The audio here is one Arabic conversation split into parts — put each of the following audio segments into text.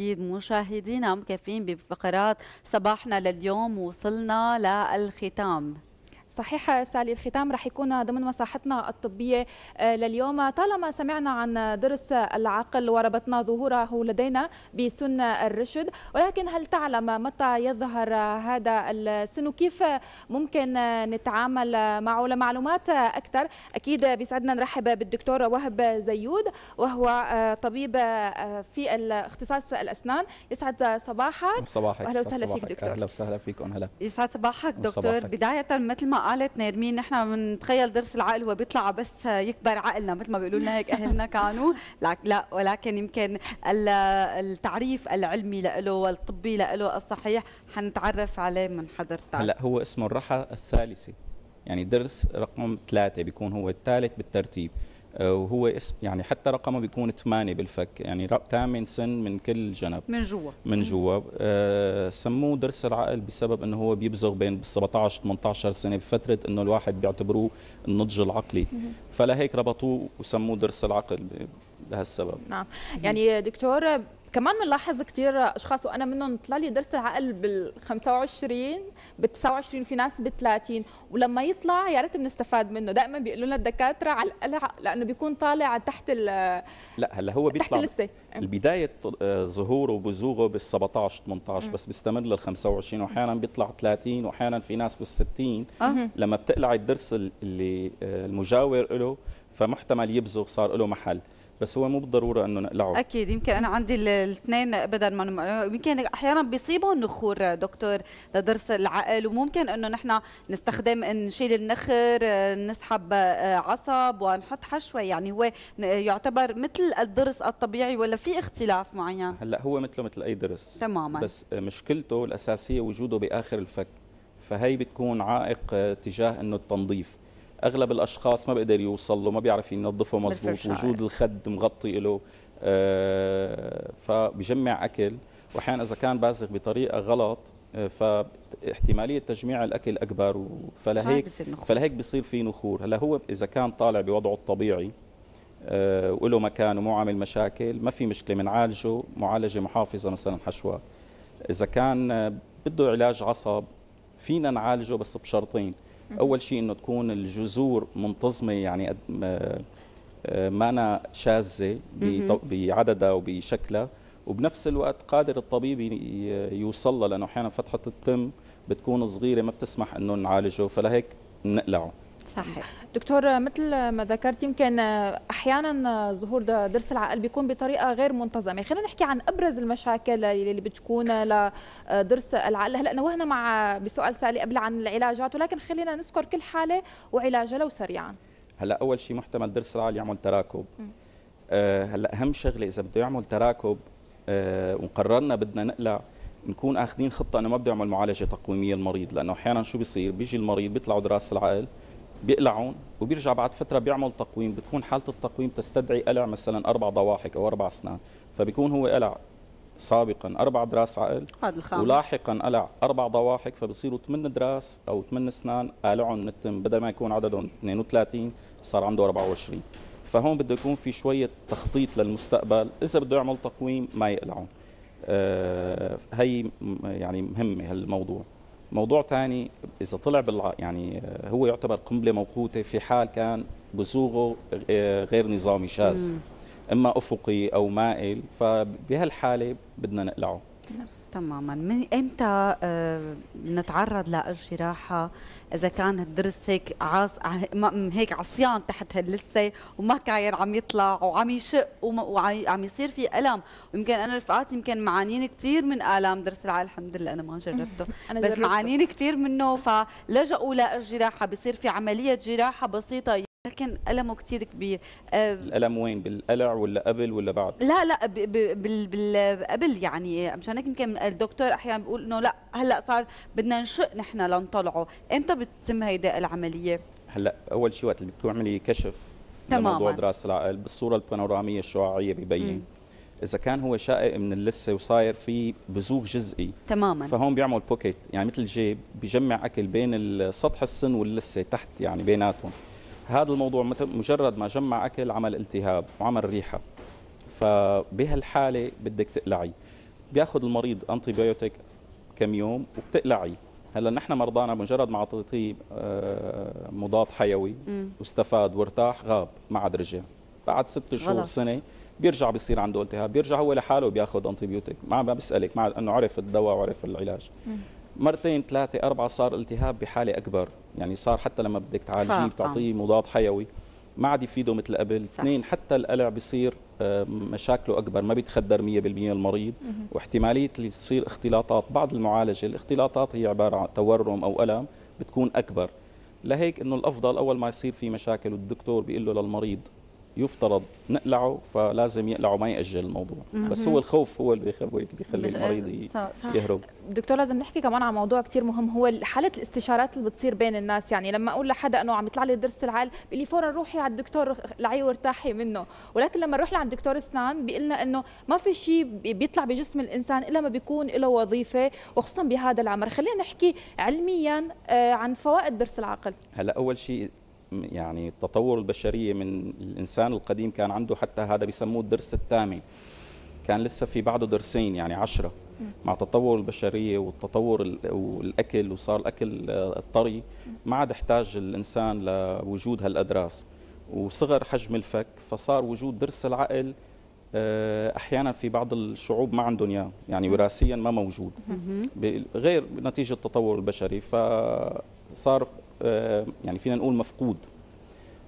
أكيد مشاهدينا مكافئين بفقرات صباحنا لليوم وصلنا للختام صحيح سالي الختام رح يكون ضمن مساحتنا الطبية آه، لليوم طالما سمعنا عن ضرس العقل وربطنا ظهوره لدينا بسن الرشد ولكن هل تعلم متى يظهر هذا السن وكيف ممكن نتعامل معه لمعلومات أكثر أكيد بيسعدنا نرحب بالدكتور وهب زيود وهو آه، طبيب آه، في اختصاص الأسنان يسعد صباحك صباحك أهلا وسهلا فيك دكتور أهلا وسهلا فيك هلا يسعد صباحك دكتور بداية مثل ما قالت نيرمين نحن بنتخيل درس العقل هو بيطلع بس يكبر عقلنا مثل ما بيقولوا لنا هيك اهلنا كانوا لا ولكن يمكن التعريف العلمي له والطبي له الصحيح حنتعرف عليه من حضرتك هلا هو اسمه الرحى الثالثه يعني درس رقم ثلاثة بيكون هو الثالث بالترتيب وهو اسم يعني حتى رقمه بيكون 8 بالفك يعني ثامن سن من كل جنب من جوا من جوا آه سموه ضرس العقل بسبب انه هو بيبزغ بين 17 18 سنه بفتره انه الواحد بيعتبروه النضج العقلي فلهيك ربطوه وسموه ضرس العقل لهالسبب نعم يعني دكتور كمان بنلاحظ كثير اشخاص وانا منهم طلع لي ضرس العقل بال 25 بال 29 في ناس بال 30 ولما يطلع يا ريت بنستفاد منه دائما بيقولوا لنا الدكاتره على القلع لانه بيكون طالع تحت ال لا هلا هو بيطلع تحت لسه البدايه آه، ظهوره وبزوغه بال 17 18 بس بيستمر لل 25 واحيانا بيطلع 30 واحيانا في ناس بال 60 آه. لما بتقلع الضرس اللي آه، المجاور له فمحتمل يبزغ صار له محل بس هو مو بالضروره انه نقلعه اكيد يمكن انا عندي الاثنين ابدا ما يمكن احيانا بيصيبهم نخور دكتور لضرس العقل وممكن انه نحن نستخدم نشيل النخر نسحب آه، عصب ونحط حشوه يعني هو يعتبر مثل الضرس الطبيعي ولا في اختلاف معين هلا هو مثله مثل اي ضرس تماما بس آه، مشكلته الاساسيه وجوده باخر الفك فهي بتكون عائق آه، تجاه انه التنظيف اغلب الاشخاص ما بيقدر يوصل له ما بيعرف ينظفه مزبوط وجود الخد مغطي له آه فبجمع اكل واحيانا اذا كان بازغ بطريقه غلط آه، فاحتماليه تجميع الاكل اكبر فلهيك فلهيك بصير في نخور هلا هو اذا كان طالع بوضعه الطبيعي آه، وله مكان ومو عامل مشاكل ما في مشكله بنعالجه معالجه محافظه مثلا حشوه اذا كان آه، بده علاج عصب فينا نعالجه بس بشرطين اول شيء انه تكون الجذور منتظمه يعني ما أنا آه، شاذه بعددها وبشكلها وبنفس الوقت قادر الطبيب يوصلها لانه احيانا فتحه التم بتكون صغيره ما بتسمح انه نعالجه فلهيك نقلعه صحيح دكتور مثل ما ذكرت يمكن احيانا ظهور ضرس العقل بيكون بطريقه غير منتظمه خلينا نحكي عن ابرز المشاكل اللي بتكون لضرس العقل هلا نوهنا مع بسؤال سالي قبل عن العلاجات ولكن خلينا نذكر كل حاله وعلاجها لو سريعا هلا اول شيء محتمل ضرس العقل يعمل تراكب أه هلا اهم شغله اذا بده يعمل تراكب أه وقررنا بدنا نقلع نكون اخذين خطه انه ما بده يعمل معالجه تقويميه المريض لانه احيانا شو بيصير بيجي المريض بيطلعوا دراس العقل بيقلعون وبيرجع بعد فتره بيعمل تقويم بتكون حاله التقويم تستدعي قلع مثلا اربع ضواحك او اربع اسنان فبيكون هو قلع سابقا اربع دراس عقل ولاحقا قلع اربع ضواحك فبصيروا ثمان دراس او ثمان اسنان قالعهم من التم بدل ما يكون عددهم 32 صار عنده 24 فهون بده يكون في شويه تخطيط للمستقبل اذا بده يعمل تقويم ما يقلعهم آه هي يعني مهمه هالموضوع موضوع ثاني اذا طلع بالع... يعني آه، هو يعتبر قنبله موقوته في حال كان بزوغه آه، غير نظامي شاذ اما افقي او مائل فبهالحاله بدنا نقلعه تماما من امتى آه، نتعرض للجراحه اذا كان الضرس هيك عاص هيك عصيان تحت هاللسه وما كاين عم يطلع وعم يشق وعم يصير في الم يمكن انا رفقاتي يمكن معانين كثير من الام ضرس العقل الحمد لله انا ما جربته أنا بس معانين كثير منه فلجأوا للجراحه بصير في عمليه جراحه بسيطه لكن ألمه كتير كبير أه الألم وين بالقلع ولا قبل ولا بعد لا لا ب ب بال قبل يعني مشان هيك يمكن الدكتور احيانا بيقول انه لا هلا صار بدنا نشق نحن لنطلعه امتى بتتم هيدا العملية هلا اول شيء وقت اللي بتعملي كشف تماما موضوع دراسه العقل بالصوره البانوراميه الشعاعيه ببين اذا كان هو شائق من اللثه وصاير في بزوغ جزئي تماما فهون بيعمل بوكيت يعني مثل جيب بجمع اكل بين سطح السن واللثه تحت يعني بيناتهم هذا الموضوع مجرد ما جمع اكل عمل التهاب وعمل ريحه فبهالحاله بدك تقلعي بياخذ المريض انتي بايوتيك كم يوم وبتقلعي هلا نحن مرضانا مجرد ما اعطيتيه آه، مضاد حيوي واستفاد وارتاح غاب ما عاد رجع بعد ست شهور سنه بيرجع بيصير عنده التهاب بيرجع هو لحاله بياخذ انتي بيوتيك ما بسالك مع انه عرف الدواء وعرف العلاج مرتين ثلاثة أربعة صار التهاب بحالة أكبر يعني صار حتى لما بدك تعالجيه بتعطيه آه. مضاد حيوي ما عاد يفيده مثل قبل اثنين حتى القلع بصير آه، مشاكله أكبر ما بيتخدر 100% المريض واحتمالية يصير اختلاطات بعد المعالجة الاختلاطات هي عبارة عن تورم أو ألم بتكون أكبر لهيك انه الافضل اول ما يصير في مشاكل والدكتور بيقول له للمريض يفترض نقلعه فلازم يقلعه ما ياجل الموضوع بس هو الخوف هو اللي بيخلي المريض يهرب دكتور لازم نحكي كمان عن موضوع كثير مهم هو حاله الاستشارات اللي بتصير بين الناس يعني لما اقول لحدا انه عم يطلع لي ضرس العال بيقول لي فورا روحي على الدكتور لعيه وارتاحي منه ولكن لما نروح لعند دكتور اسنان بيقول لنا انه ما في شيء بيطلع بجسم الانسان الا ما بيكون له وظيفه وخصوصا بهذا العمر خلينا نحكي علميا آه، عن فوائد ضرس العقل هلا اول شيء يعني التطور البشرية من الإنسان القديم كان عنده حتى هذا بيسموه الدرس الثامن كان لسه في بعده درسين يعني عشرة مع تطور البشرية والتطور والأكل وصار الأكل الطري ما عاد احتاج الإنسان لوجود هالأدراس وصغر حجم الفك فصار وجود درس العقل آه، احيانا في بعض الشعوب ما عندهم اياه يعني وراثيا ما موجود غير نتيجه التطور البشري فصار آه، يعني فينا نقول مفقود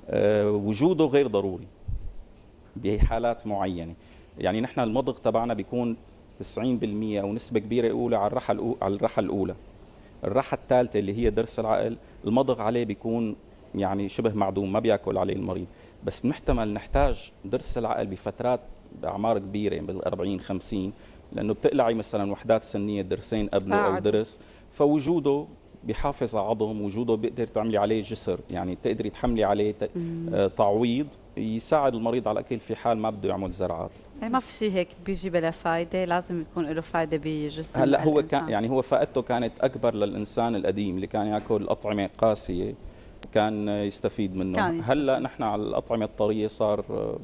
آه، وجوده غير ضروري بحالات معينه يعني نحن المضغ تبعنا بيكون 90% او نسبه كبيره اولى على الرحى على الرحى الاولى الرحى الثالثه اللي هي ضرس العقل المضغ عليه بيكون يعني شبه معدوم ما بياكل عليه المريض بس محتمل نحتاج ضرس العقل بفترات باعمار كبيره بال 40 50 لانه بتقلعي مثلا وحدات سنيه ضرسين قبله او ضرس آه، فوجوده بحافظ على عظم وجوده بيقدر تعملي عليه جسر يعني تقدري تحملي عليه آه، تعويض يساعد المريض على الاكل في حال ما بده يعمل زرعات يعني ما في شيء هيك بيجي بلا فائده لازم يكون له فائده بجسم هلا هو كان يعني هو فائدته كانت اكبر للانسان القديم اللي كان ياكل اطعمه قاسيه كان يستفيد منه كان يستفيد. هلا نحن على الاطعمه الطريه صار آه،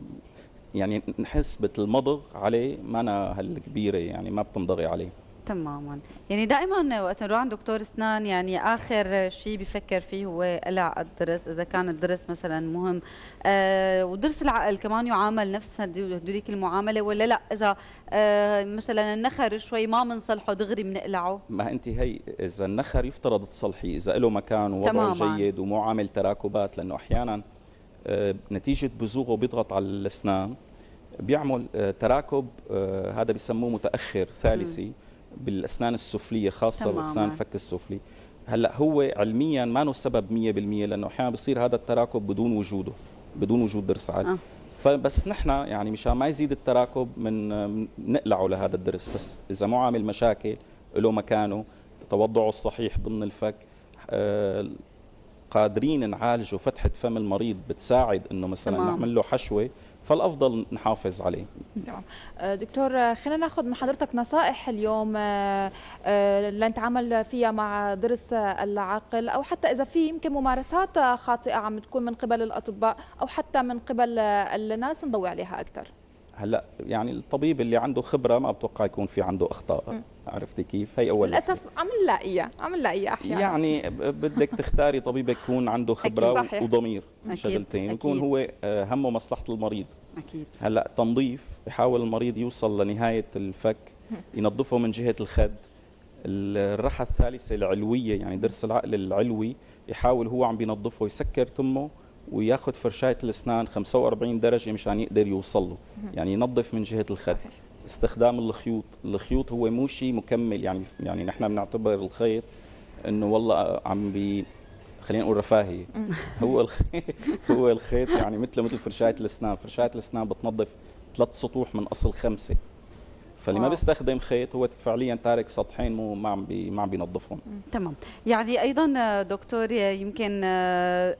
يعني نحسبه المضغ عليه ما أنا هالكبيره يعني ما بتمضغي عليه تماما يعني دائما وقت نروح عند دكتور اسنان يعني اخر شيء بفكر فيه هو قلع الضرس اذا كان الضرس مثلا مهم آه وضرس العقل كمان يعامل نفس هدوليك المعامله ولا لا اذا آه مثلا النخر شوي ما بنصلحه دغري بنقلعه ما انت هي اذا النخر يفترض تصلحيه اذا له مكان ووضعه تماماً. جيد ومو عامل تراكبات لانه احيانا آه نتيجه بزوغه بيضغط على الاسنان بيعمل آه، تراكب آه، هذا بيسموه متاخر ثالثي بالاسنان السفليه خاصه باسنان الفك السفلي هلا هو علميا ما له سبب 100% لانه احيانا بصير هذا التراكب بدون وجوده بدون وجود ضرس عالي آه. فبس نحن يعني مشان ما يزيد التراكب من نقلعه لهذا الضرس بس اذا مو عامل مشاكل له مكانه توضعه الصحيح ضمن الفك آه قادرين نعالجه فتحه فم المريض بتساعد انه مثلا تمام. نعمل له حشوه فالافضل نحافظ عليه نعم آه، دكتور آه، خلينا ناخذ من حضرتك نصائح اليوم آه، لنتعامل فيها مع ضرس العقل او حتى اذا في يمكن ممارسات خاطئه عم تكون من قبل الاطباء او حتى من قبل الناس نضوي عليها اكثر هلا يعني الطبيب اللي عنده خبره ما بتوقع يكون في عنده اخطاء عرفتي كيف هي اول للاسف عم نلاقيها عم نلاقيها احيانا يعني بدك تختاري طبيب يكون عنده خبره أكيد وضمير أكيد. شغلتين يكون هو آه، همه مصلحه المريض اكيد هلا تنظيف يحاول المريض يوصل لنهايه الفك ينظفه من جهه الخد الرحى الثالثه العلويه يعني ضرس العقل العلوي يحاول هو عم بينظفه يسكر تمه وياخذ فرشاية الاسنان 45 درجة مشان يعني يقدر يوصل له يعني ينظف من جهة الخد استخدام الخيوط الخيوط هو مو شيء مكمل يعني يعني نحن بنعتبر الخيط انه والله عم بي خلينا نقول رفاهيه هو الخيط هو الخيط يعني مثله مثل فرشاه الاسنان فرشاه الاسنان بتنظف ثلاث سطوح من اصل خمسه فاللي ما بيستخدم خيط هو فعليا تارك سطحين مو ما عم بي ما عم بينظفهم تمام يعني ايضا آه، دكتور آه، يمكن آه،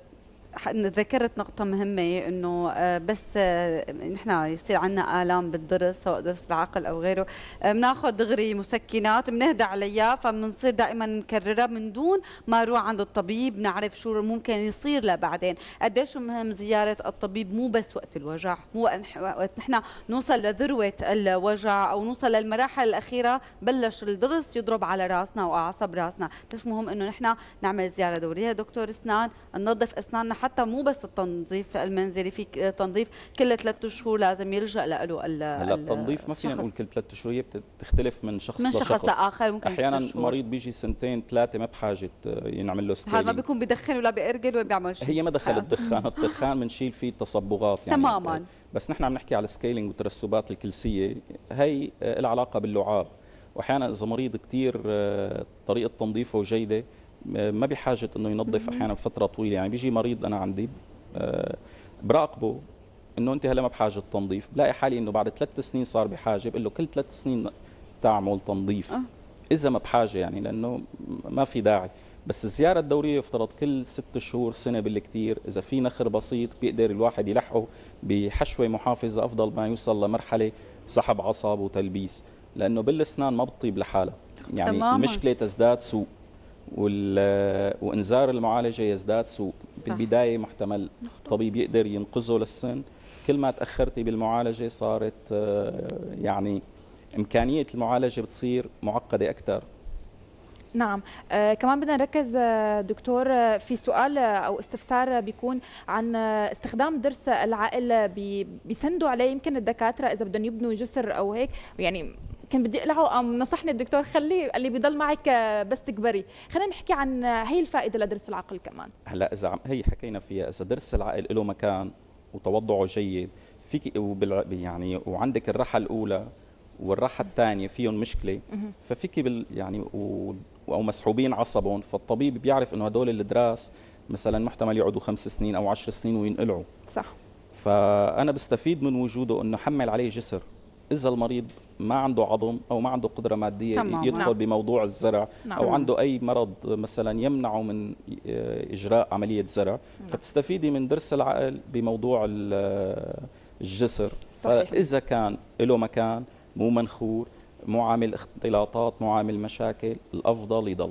ذكرت نقطة مهمة انه آه، بس آه، نحن يصير عندنا آلام بالضرس سواء ضرس العقل او غيره بناخذ آه، دغري مسكنات بنهدى عليها فبنصير دائما نكررها من دون ما نروح عند الطبيب نعرف شو ممكن يصير لبعدين قديش مهم زيارة الطبيب مو بس وقت الوجع مو وقت نحن نوصل لذروة الوجع او نوصل للمراحل الأخيرة بلش الضرس يضرب على راسنا واعصاب راسنا قديش مهم انه نحن نعمل زيارة دورية دكتور اسنان ننظف اسناننا حتى مو بس التنظيف المنزلي في تنظيف كل ثلاث شهور لازم يلجا له هلا التنظيف ما فينا نقول كل ثلاث شهور هي بتختلف من شخص من شخص لاخر ممكن احيانا مريض بيجي سنتين ثلاثه ما بحاجه آه، ينعمل له سكيلينج ما بيكون بدخن ولا بيأرجل ولا بيعمل شيء هي ما دخل آه. الدخان الدخان بنشيل فيه التصبغات يعني تماما بس نحن عم نحكي على السكيلينج والترسبات الكلسيه هي العلاقه آه، باللعاب واحيانا اذا مريض كثير طريقه تنظيفه جيده ما بحاجه انه ينظف احيانا فتره طويله يعني بيجي مريض انا عندي آه، براقبه انه انت هلا ما بحاجه تنظيف بلاقي حالي انه بعد ثلاث سنين صار بحاجه بقول له كل ثلاث سنين تعمل تنظيف آه. اذا ما بحاجه يعني لانه ما في داعي بس الزياره الدوريه يفترض كل ست شهور سنه بالكثير اذا في نخر بسيط بيقدر الواحد يلحقه بحشوه محافظه افضل ما يوصل لمرحله سحب عصب وتلبيس لانه بالاسنان ما بتطيب لحالها يعني تماما. المشكله تزداد سوء وانذار المعالجه يزداد سوء بالبدايه محتمل الطبيب طبيب يقدر ينقذه للسن كل ما تاخرتي بالمعالجه صارت آه، يعني امكانيه المعالجه بتصير معقده اكثر نعم آه كمان بدنا نركز آه، دكتور آه، في سؤال او استفسار بيكون عن استخدام ضرس العقل بيسندوا عليه يمكن الدكاتره اذا بدهم يبنوا جسر او هيك يعني كان بدي اقلعه قام نصحني الدكتور خليه قال لي بضل معك آه، بس تكبري خلينا نحكي عن آه، هي الفائده لدرس العقل كمان هلا اذا هي حكينا فيها اذا درس العقل له مكان وتوضعه جيد فيك يعني وعندك الراحه الاولى والراحه الثانيه فيهم مشكله ففيك بال يعني و او مسحوبين عصبهم فالطبيب بيعرف انه هدول الدراس مثلا محتمل يقعدوا خمس سنين او عشر سنين وينقلعوا صح فانا بستفيد من وجوده انه حمل عليه جسر اذا المريض ما عنده عظم او ما عنده قدره ماديه تمام. نعم. يدخل نعم. بموضوع الزرع نعم. او عنده اي مرض مثلا يمنعه من اجراء عمليه زرع نعم. فتستفيدي من درس العقل بموضوع الجسر صحيح. فاذا كان له مكان مو منخور مو عامل اختلاطات مو عامل مشاكل الافضل يضل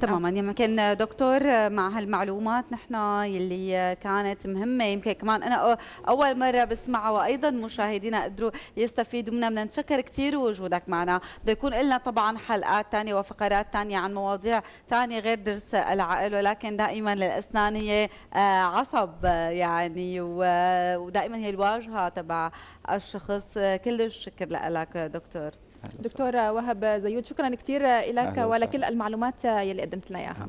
تماما نعم. يمكن يعني دكتور مع هالمعلومات نحن يلي كانت مهمه يمكن كمان انا اول مره بسمعها وايضا مشاهدينا قدروا يستفيدوا منها بدنا نتشكر كثير وجودك معنا بده يكون لنا طبعا حلقات ثانيه وفقرات ثانيه عن مواضيع ثانيه غير درس العقل ولكن دائما الاسنان هي آه، عصب يعني ودائما هي الواجهه تبع الشخص كل الشكر لك دكتور دكتور وهب زيود شكرا كثير لك ولكل المعلومات يلي قدمت لنا اياها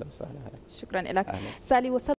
شكرا لك سالي وصل